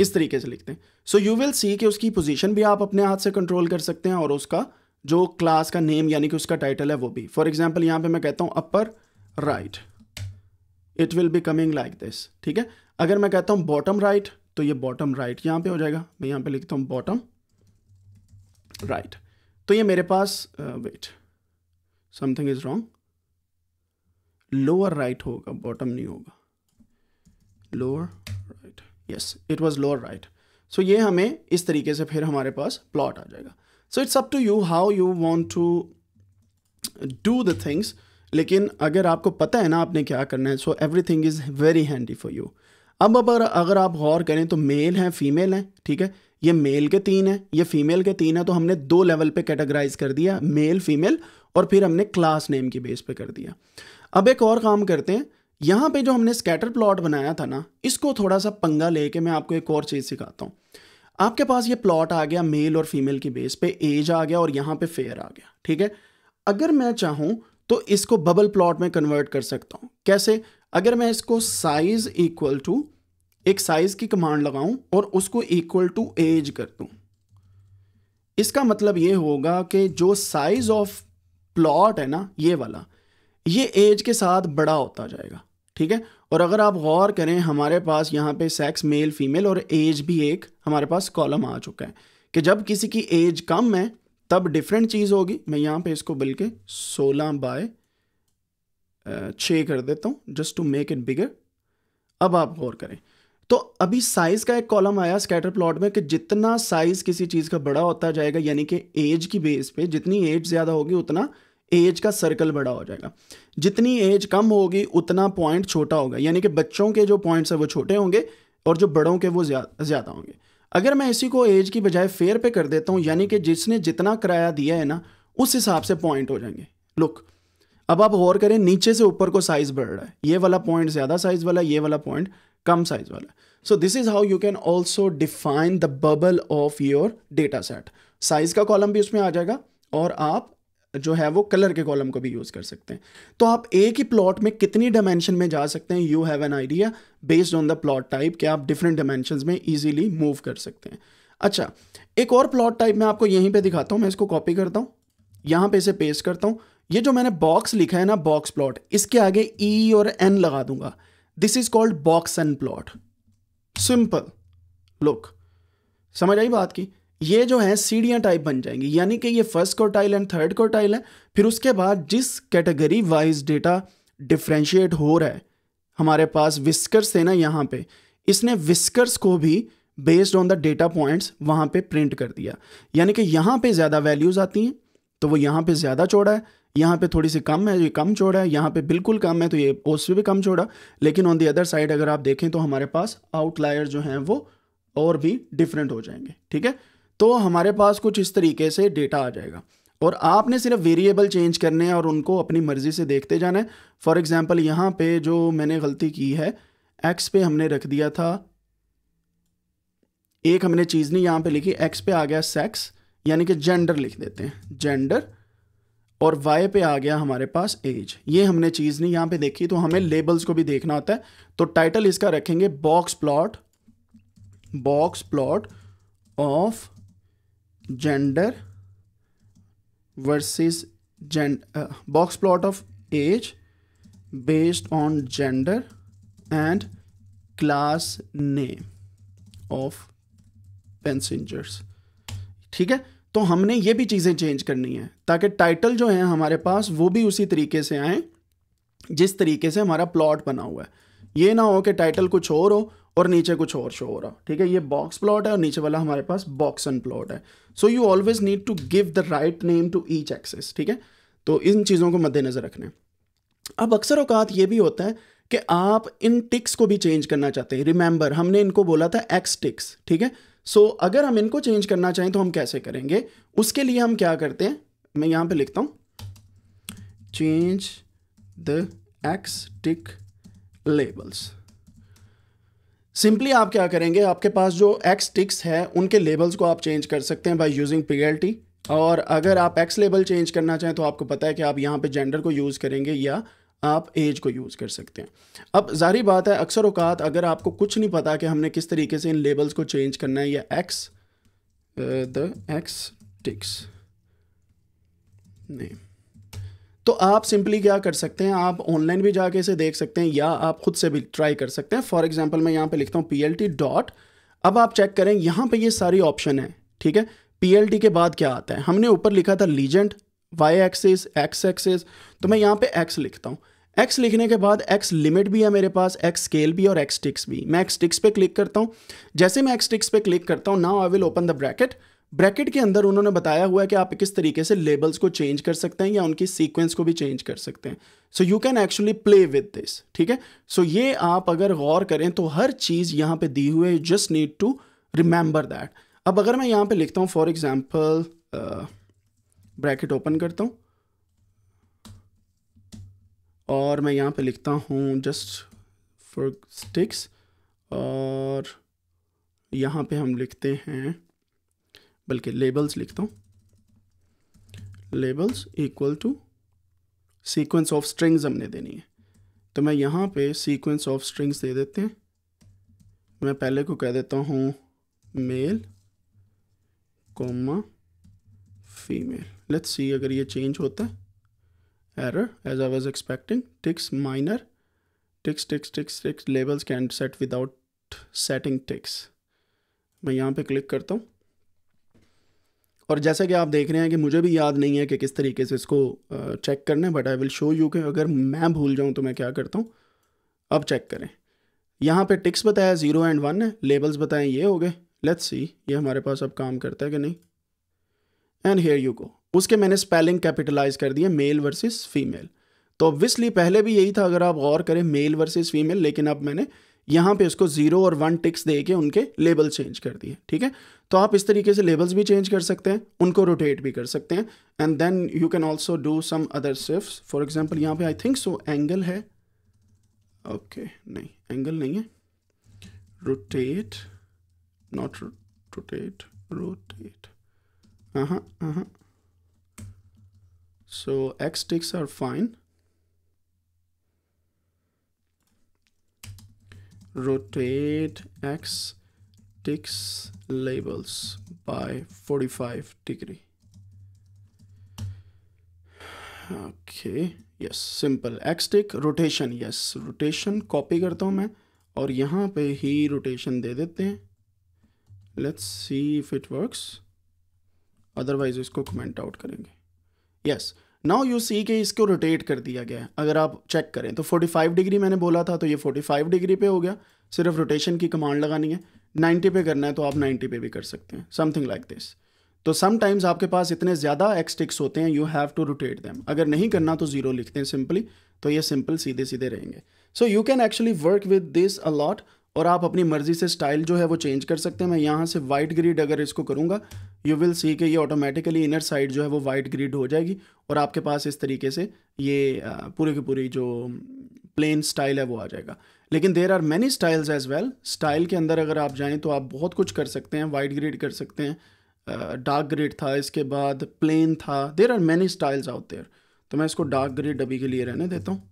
इस तरीके से लिखते हैं सो यू विल सी कि उसकी पोजीशन भी आप अपने हाथ से कंट्रोल कर सकते हैं और उसका जो क्लास का नेम यानी कि उसका टाइटल है वो भी फॉर एग्जाम्पल यहाँ पे मैं कहता हूँ upper right it will be coming like this ठीक है अगर मैं कहता हूँ बॉटम राइट तो ये बॉटम राइट यहाँ पे हो जाएगा मैं यहाँ पे लिखता हूँ बॉटम राइट तो ये मेरे पास wait something is wrong lower right होगा बॉटम नहीं होगा lower right yes it was lower right so so ये हमें इस तरीके से फिर हमारे पास प्लॉट आ जाएगा so it's up to you how you want to do the things लेकिन अगर आपको पता है ना आपने क्या करना है so everything is very handy for you अब अगर अगर आप गौर करें तो मेल हैं फीमेल हैं ठीक है ये मेल के तीन हैं ये फीमेल के तीन हैं तो हमने दो लेवल पे कैटेगराइज कर दिया मेल फीमेल और फिर हमने क्लास नेम की बेस पे कर दिया अब एक और काम करते हैं यहाँ पे जो हमने स्कैटर प्लॉट बनाया था ना इसको थोड़ा सा पंगा लेके मैं आपको एक और चीज़ सिखाता हूँ आपके पास ये प्लॉट आ गया मेल और फीमेल की बेस पे एज आ गया और यहाँ पे फेयर आ गया ठीक है अगर मैं चाहूँ तो इसको बबल प्लॉट में कन्वर्ट कर सकता हूँ कैसे अगर मैं इसको साइज इक्वल टू एक साइज की कमांड लगाऊं और उसको इक्वल टू एज कर दूँ इसका मतलब ये होगा कि जो साइज ऑफ प्लॉट है ना ये वाला ये एज के साथ बड़ा होता जाएगा ठीक है और अगर आप गौर करें हमारे पास यहाँ पे सेक्स मेल फीमेल और एज भी एक हमारे पास कॉलम आ चुका है कि जब किसी की एज कम है तब डिफरेंट चीज़ होगी मैं यहाँ पे इसको बल्कि सोलह बाय छः कर देता हूँ just to make it bigger अब आप गौर करें तो अभी साइज़ का एक कॉलम आया स्कैटर प्लॉट में कि जितना साइज़ किसी चीज़ का बड़ा होता जाएगा यानी कि एज की बेस पे जितनी एज ज़्यादा होगी उतना एज का सर्कल बड़ा हो जाएगा जितनी एज कम होगी उतना पॉइंट छोटा होगा यानी कि बच्चों के जो पॉइंट्स हैं वो छोटे होंगे और जो बड़ों के वो ज़्यादा होंगे अगर मैं इसी को एज की बजाय फेयर पे कर देता हूँ यानी कि जिसने जितना किराया दिया है ना उस हिसाब से पॉइंट हो जाएंगे लुक अब आप गौर करें नीचे से ऊपर को साइज़ बढ़ रहा है ये वाला पॉइंट ज़्यादा साइज़ वाला ये वाला पॉइंट कम साइज़ वाला so this is how you can also define the bubble of your data set size का कॉलम भी उसमें आ जाएगा और आप जो है वो कलर के कॉलम को भी यूज़ कर सकते हैं तो आप एक ही प्लॉट में कितनी डायमेंशन में जा सकते हैं you have an idea based on the plot type कि आप डिफरेंट डायमेंशन में ईजिली मूव कर सकते हैं अच्छा एक और प्लॉट टाइप मैं आपको यहीं पे दिखाता हूँ मैं इसको कॉपी करता हूँ यहाँ पे इसे पेस्ट करता हूँ ये जो मैंने बॉक्स लिखा है ना बॉक्स प्लॉट इसके आगे ई e और एन लगा दूंगा this is called box and plot simple look समझ आई बात की ये जो है सीढ़ियाँ टाइप बन जाएंगी यानी कि ये first quartile and third quartile है फिर उसके बाद जिस कैटेगरी वाइज डेटा डिफ्रेंशिएट हो रहा है हमारे पास विस्कर्स है ना यहाँ पे इसने विस्कर्स को भी based on the data points वहाँ पे प्रिंट कर दिया यानी कि यहाँ पे ज़्यादा वैल्यूज़ आती हैं तो वो यहाँ पे ज़्यादा चौड़ा है यहाँ पे थोड़ी सी कम है ये कम चौड़ा है यहाँ पे बिल्कुल कम है तो ये उस भी कम चौड़ा लेकिन ऑन दी अदर साइड अगर आप देखें तो हमारे पास आउटलायर जो हैं वो और भी डिफरेंट हो जाएंगे ठीक है तो हमारे पास कुछ इस तरीके से डेटा आ जाएगा और आपने सिर्फ वेरिएबल चेंज करने हैं और उनको अपनी मर्ज़ी से देखते जाना है फॉर एग्ज़ाम्पल यहाँ पे जो मैंने गलती की है एक्स पे हमने रख दिया था एक हमने चीज़ नहीं यहाँ पे लिखी एक्स पे आ गया सेक्स यानी कि जेंडर लिख देते हैं जेंडर और वाई पे आ गया हमारे पास एज ये हमने चीज़ नहीं यहाँ पे देखी तो हमें लेबल्स को भी देखना होता है तो टाइटल इसका रखेंगे box plot box plot of gender versus gen uh, box plot of age based on gender and class name of ठीक है तो हमने ये भी चीज़ें चेंज करनी है ताकि टाइटल जो है हमारे पास वो भी उसी तरीके से आए जिस तरीके से हमारा प्लॉट बना हुआ है ये ना हो कि टाइटल कुछ और हो और नीचे कुछ और शो हो रहा ठीक है ये बॉक्स प्लॉट है और नीचे वाला हमारे पास बॉक्स एंड प्लॉट है so you always need to give the right name to each axes ठीक है तो इन चीज़ों को मद्देनजर रखना अब अक्सर अवकात ये भी होता है कि आप इन टिक्स को भी चेंज करना चाहते हैं रिमेंबर हमने इनको बोला था एक्स टिक्स ठीक है सो so, अगर हम इनको चेंज करना चाहें तो हम कैसे करेंगे उसके लिए हम क्या करते हैं मैं यहाँ पे लिखता हूँ change the X tick labels simply आप क्या करेंगे आपके पास जो एक्स टिक्स है उनके लेबल्स को आप चेंज कर सकते हैं बाय यूजिंग पी और अगर आप एक्स लेबल चेंज करना चाहें तो आपको पता है कि आप यहाँ पे जेंडर को यूज़ करेंगे या आप एज को यूज़ कर सकते हैं अब जारी बात है अक्सर अवकात अगर आपको कुछ नहीं पता कि हमने किस तरीके से इन लेबल्स को चेंज करना है या एक्स द एक्स टिक्स नहीं तो आप सिंपली क्या कर सकते हैं आप ऑनलाइन भी जाके इसे देख सकते हैं या आप खुद से भी ट्राई कर सकते हैं फॉर एग्जाम्पल मैं यहाँ पे लिखता हूँ पी डॉट अब आप चेक करें यहाँ पे ये सारी ऑप्शन है ठीक है पी के बाद क्या आता है हमने ऊपर लिखा था legend Y axis X axis तो मैं यहाँ पे एक्स लिखता हूँ एक्स लिखने के बाद एक्स लिमिट भी है मेरे पास एक्स स्केल भी और एक्स टिक्स भी मैं एक्स टिक्स पे क्लिक करता हूँ जैसे मैं एक्स टिक्स पे क्लिक करता हूँ now I will open the bracket bracket के अंदर उन्होंने बताया हुआ है कि आप किस तरीके से लेबल्स को चेंज कर सकते हैं या उनकी सीक्वेंस को भी चेंज कर सकते हैं so you can actually play with this ठीक है सो ये आप अगर गौर करें तो हर चीज़ यहाँ पे दी हुई है just need to remember that अब अगर मैं यहाँ पे लिखता हूँ फॉर एग्जाम्पल ब्रैकेट ओपन करता हूँ और मैं यहाँ पे लिखता हूँ जस्ट फॉर स्टिक्स और यहाँ पे हम लिखते हैं बल्कि लेबल्स लिखता हूँ labels equal to sequence of strings हमने देनी है तो मैं यहाँ पे सीक्वेंस ऑफ स्ट्रिंग्स दे देते हैं मैं पहले को कह देता हूँ male comma female let's see अगर ये चेंज होता है error as I was expecting ticks minor ticks ticks ticks ticks labels can set without setting ticks मैं यहाँ पे क्लिक करता हूँ और जैसा कि आप देख रहे हैं कि मुझे भी याद नहीं है कि किस तरीके से इसको चेक करना है but I will show you कि अगर मैं भूल जाऊँ तो मैं क्या करता हूँ अब चेक करें यहाँ पे टिक्स बताया ज़ीरो एंड वन है लेबल्स बताएं ये हो गए लेट्स सी ये हमारे पास अब काम करता है कि नहीं एंड हेयर यू गो उसके मैंने स्पेलिंग कैपिटलाइज कर दिए मेल वर्सेस फीमेल तो ऑब्वियसली पहले भी यही था अगर आप गौर करें मेल वर्सेस फीमेल लेकिन अब मैंने यहाँ पे उसको ज़ीरो और वन टिक्स दे के उनके लेबल चेंज कर दिए ठीक है तो आप इस तरीके से लेबल्स भी चेंज कर सकते हैं उनको रोटेट भी कर सकते हैं and then you can also do some other shift for example यहाँ पे आई थिंक सो एंगल है ओके okay, नहीं एंगल नहीं है रोटेट नॉट रोटेट रोटेट हाँ so x ticks are fine rotate x ticks labels by 45 degree. Okay, yes, simple. X tick, rotation, yes, rotation copy karta hu main aur yahan pe hi rotation de dete hain Let's see if it works. Otherwise isko comment out karenge Yes, now you see ke isko rotate kar diya gaya hai agar aap check kare to 45 degree maine bola tha to ye 45 degree pe ho gaya sirf rotation ki command lagani hai 90 पे करना है तो आप 90 पे भी कर सकते हैं समथिंग लाइक दिस तो समटाइम्स आपके पास इतने ज़्यादा एक्सटिक्स होते हैं you have to rotate them अगर नहीं करना तो ज़ीरो लिखते हैं सिंपली तो ये सिंपल सीधे सीधे रहेंगे so you can actually work with this a lot और आप अपनी मर्जी से स्टाइल जो है वो चेंज कर सकते हैं मैं यहाँ से वाइट ग्रीड अगर इसको करूँगा यू विल सी कि ये ऑटोमेटिकली इनर साइड जो है वो वाइट ग्रीड हो जाएगी और आपके पास इस तरीके से ये पूरे की पूरी जो प्लेन स्टाइल है वो आ जाएगा लेकिन there are many styles as well style के अंदर अगर आप जाएँ तो आप बहुत कुछ कर सकते हैं वाइट ग्रेड कर सकते हैं डार्क ग्रेड था इसके बाद प्लेन था there are many styles out there तो मैं इसको डार्क ग्रेड अभी के लिए रहने देता हूँ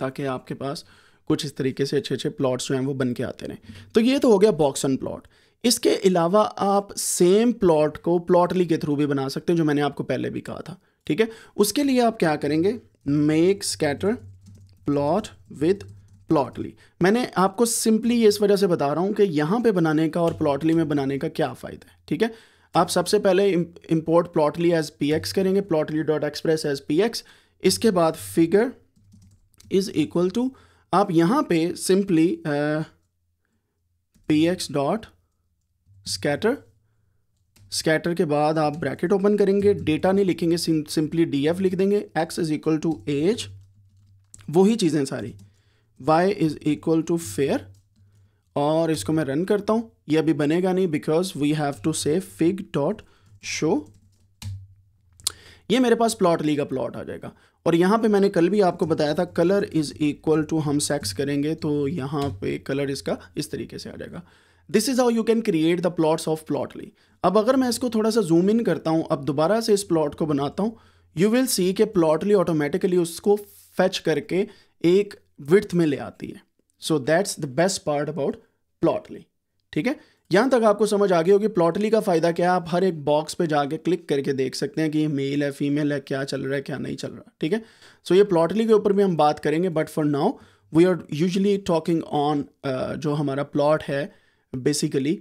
ताकि आपके पास कुछ इस तरीके से अच्छे अच्छे प्लॉट्स जो हैं वो बन के आते रहें तो ये तो हो गया बॉक्स ऑन प्लॉट इसके अलावा आप सेम प्लॉट को प्लॉटली के थ्रू भी बना सकते हैं जो मैंने आपको पहले भी कहा था ठीक है उसके लिए आप क्या करेंगे make scatter plot with Plotly मैंने आपको सिंपली ये इस वजह से बता रहा हूँ कि यहाँ पे बनाने का और प्लॉटली में बनाने का क्या फ़ायदा है ठीक है आप सबसे पहले import Plotly as p x करेंगे Plotly dot express as p x इसके बाद फिगर इज़ इक्वल टू आप यहाँ पे simply p x dot scatter scatter के बाद आप ब्रैकेट ओपन करेंगे डेटा नहीं लिखेंगे सिंपली डी एफ लिख देंगे x is equal to age वही चीज़ें सारी y is equal to fare और इसको मैं रन करता हूँ ये अभी बनेगा नहीं because we have to say fig dot show ये मेरे पास प्लॉट ली का प्लॉट आ जाएगा और यहां पे मैंने कल भी आपको बताया था कलर इज़ इक्वल टू हम सेक्स करेंगे तो यहां पे कलर इसका इस तरीके से आ जाएगा this is how you can create the plots of Plotly अब अगर मैं इसको थोड़ा सा जूम इन करता हूँ अब दोबारा से इस प्लॉट को बनाता हूँ यू विल सी के प्लॉटली ऑटोमेटिकली उसको फैच करके एक विर्थ में ले आती है so that's the best part about Plotly ठीक है यहां तक आपको समझ आ गई होगी प्लॉटली का फ़ायदा क्या है आप हर एक बॉक्स पे जाके क्लिक करके देख सकते हैं कि ये मेल है फीमेल है क्या चल रहा है क्या नहीं चल रहा ठीक है सो so, ये प्लॉटली के ऊपर भी हम बात करेंगे but for now we are usually talking on जो हमारा प्लॉट है बेसिकली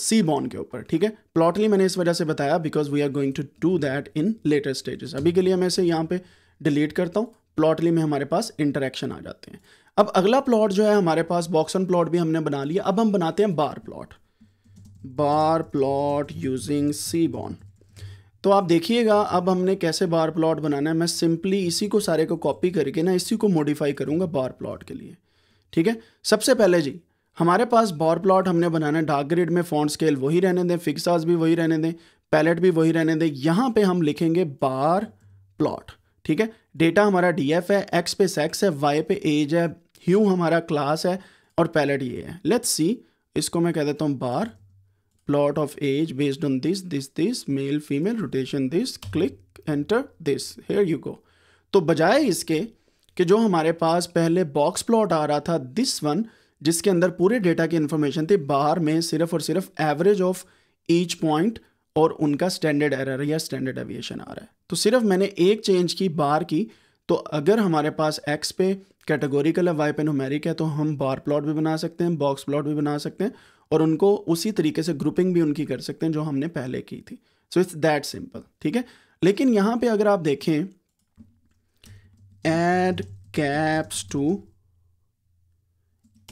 सी बॉन के ऊपर ठीक है प्लॉटली मैंने इस वजह से बताया because we are going to do that in later stages अभी के लिए मैं इसे यहाँ पे डिलीट करता हूँ प्लॉटली में हमारे पास इंटरेक्शन आ जाते हैं अब अगला प्लॉट जो है हमारे पास बॉक्सन प्लॉट भी हमने बना लिया अब हम बनाते हैं bar plot bar plot using seaborn तो आप देखिएगा अब हमने कैसे बार प्लॉट बनाना है मैं सिंपली इसी को सारे को कॉपी करके ना इसी को मॉडिफाई करूंगा बार प्लॉट के लिए ठीक है सबसे पहले जी हमारे पास बार प्लॉट हमने बनाना है डार्क ग्रिड में फॉन्ट स्केल वही रहने दें फिक्साज भी वही रहने दें पैलेट भी वही रहने दें यहाँ पे हम लिखेंगे बार प्लॉट ठीक है डेटा हमारा डी एफ है एक्स पे सेक्स है वाई पे एज है ह्यू हमारा क्लास है और पैलेट ये है लेट्स सी इसको मैं कह देता हूँ bar plot of age based on this this this male female rotation this click enter this here you go तो बजाय इसके कि जो हमारे पास पहले बॉक्स प्लॉट आ रहा था दिस वन जिसके अंदर पूरे डेटा की इन्फॉर्मेशन थी बाहर में सिर्फ और सिर्फ एवरेज ऑफ ईच पॉइंट और उनका स्टैंडर्ड एरर या स्टैंडर्ड एविएशन आ रहा है तो सिर्फ मैंने एक चेंज की बार की तो अगर हमारे पास एक्स पे कैटेगोरिकल है वाई पे नोमेरिक है तो हम बार प्लॉट भी बना सकते हैं बॉक्स प्लॉट भी बना सकते हैं और उनको उसी तरीके से ग्रुपिंग भी उनकी कर सकते हैं जो हमने पहले की थी सो इट्स दैट सिंपल ठीक है लेकिन यहाँ पे अगर आप देखें add caps to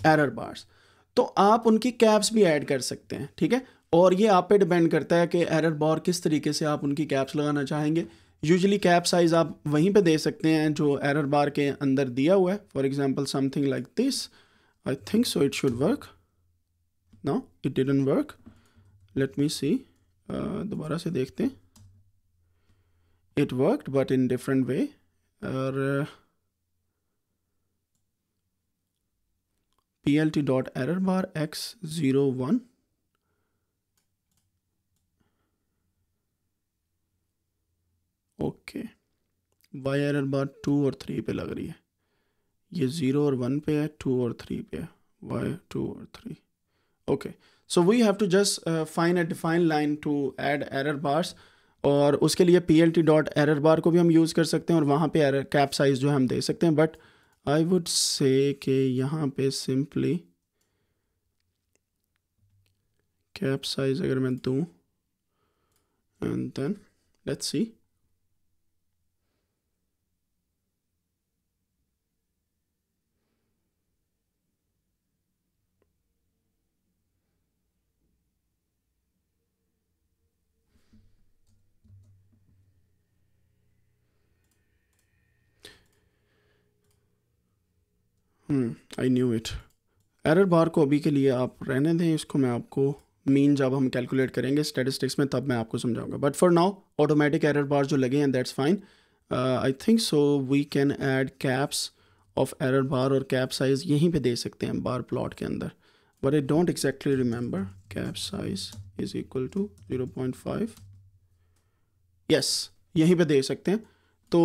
error bars तो आप उनकी कैप्स भी ऐड कर सकते हैं ठीक है और ये आप पे डिपेंड करता है कि एरर बार किस तरीके से आप उनकी कैप्स लगाना चाहेंगे यूजली कैप साइज़ आप वहीं पे दे सकते हैं जो एरर बार के अंदर दिया हुआ है for example something like this I think so it should work no it didn't work let me see दोबारा से देखते हैं it worked but in different way और P L T dot error bar x zero one okay y error bar two और three पे लग रही है ये ज़ीरो और वन पे है टू और थ्री पे है वाई टू और three okay so we have to just fine a define line to add error bars और उसके लिए p L T dot error bar को भी हम यूज़ कर सकते हैं और वहाँ पे एरर कैप साइज़ जो है हम दे सकते हैं बट आई वुड से के यहाँ पे सिंपली कैप साइज़ अगर मैं दूँ and then let's see I knew it error bar को अभी के लिए आप रहने दें इसको मैं आपको मीन जब हम कैलकुलेट करेंगे स्टेटिस्टिक्स में तब मैं आपको समझाऊंगा but for now automatic error bar जो लगे हैं that's fine I think so we can add caps of error bar और कैप साइज़ यहीं पे दे सकते हैं बार प्लॉट के अंदर but I don't exactly remember cap size is equal to zero point five yes यहीं पे दे सकते हैं तो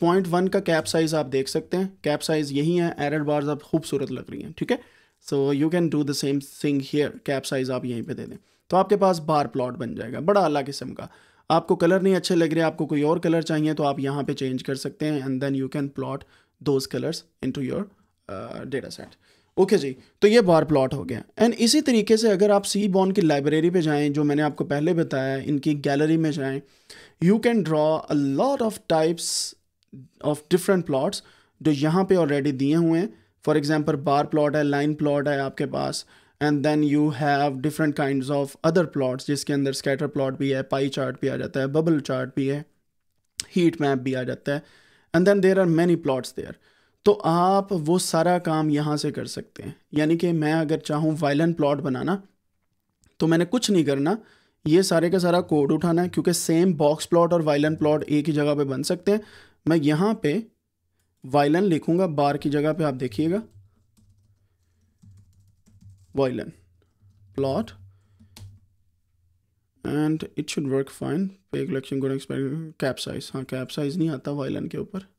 पॉइंट वन का कैप साइज़ आप देख सकते हैं कैप साइज़ यही है एरर बार्स आप खूबसूरत लग रही हैं ठीक है so you can do the same thing here cap size आप यहीं पे दे दें तो आपके पास बार प्लॉट बन जाएगा बड़ा अलग किस्म का आपको कलर नहीं अच्छे लग रहे आपको कोई और कलर चाहिए तो आप यहाँ पे चेंज कर सकते हैं and then you can plot those colours in to your data set okay okay जी तो ये बार प्लॉट हो गया एंड इसी तरीके से अगर आप सी बॉन की लाइब्रेरी पे जाएं जो मैंने आपको पहले बताया इनकी गैलरी में जाएं you can draw a lot of types of different plots जो यहाँ पे ऑलरेडी दिए हुए हैं फॉर एग्जाम्पल बार प्लॉट है लाइन प्लॉट है आपके पास and then you have different kind of other plots जिसके अंदर स्कैटर प्लॉट भी है पाई चार्ट भी आ जाता है बबल चार्ट भी है हीट मैप भी आ जाता है and then there are many plots there तो आप वो सारा काम यहाँ से कर सकते हैं यानी कि मैं अगर चाहूँ वायलन प्लॉट बनाना तो मैंने कुछ नहीं करना ये सारे का सारा कोड उठाना है क्योंकि सेम बॉक्स प्लॉट और वायलन प्लॉट एक ही जगह पे बन सकते हैं मैं यहाँ पे वायलन लिखूँगा बार की जगह पे आप देखिएगा violin plot and it should work fine पे कलेक्शन कैप साइज हाँ कैप साइज नहीं आता वायलन के ऊपर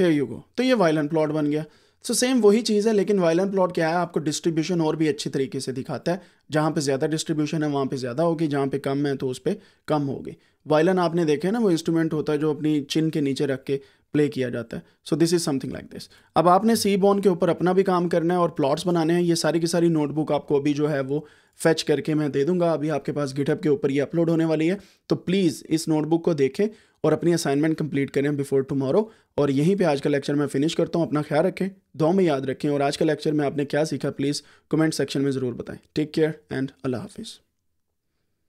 हेयर यू गो तो ये वायलेंट प्लॉट बन गया सो so सेम वही चीज़ है लेकिन वायलेंट प्लॉट क्या है आपको डिस्ट्रीब्यूशन और भी अच्छी तरीके से दिखाता है जहाँ पे ज़्यादा डिस्ट्रीब्यूशन है वहाँ पे ज़्यादा होगी जहाँ पे कम है तो उस पर कम होगी वायलन आपने देखे ना वो इंस्ट्रूमेंट होता है जो अपनी चिन के नीचे रख के प्ले किया जाता है so this is something like this अब आपने सी बॉन के ऊपर अपना भी काम करना है और प्लॉट्स बनाने हैं ये सारी की सारी नोटबुक आपको अभी जो है वो फैच करके मैं दे दूंगा अभी आपके पास गिटअप के ऊपर ये अपलोड होने वाली है तो प्लीज़ इस नोटबुक को देखें और अपनी असाइनमेंट कंप्लीट करें बिफोर टुमारो और यहीं पे आज का लेक्चर मैं फिनिश करता हूँ अपना ख्याल रखें दो में याद रखें और आज का लेक्चर में आपने क्या सीखा प्लीज़ कमेंट सेक्शन में ज़रूर बताएं टेक केयर एंड अल्लाह हाफिज़